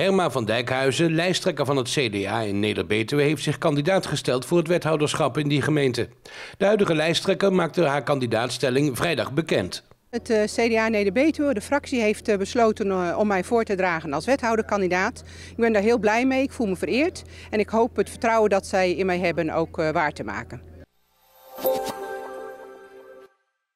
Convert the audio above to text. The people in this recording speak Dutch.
Herma van Dijkhuizen, lijsttrekker van het CDA in Neder-Betuwe, heeft zich kandidaat gesteld voor het wethouderschap in die gemeente. De huidige lijsttrekker maakte haar kandidaatstelling vrijdag bekend. Het eh, CDA Neder-Betuwe, de fractie, heeft eh, besloten eh, om mij voor te dragen als wethouderkandidaat. Ik ben daar heel blij mee, ik voel me vereerd en ik hoop het vertrouwen dat zij in mij hebben ook waar te maken.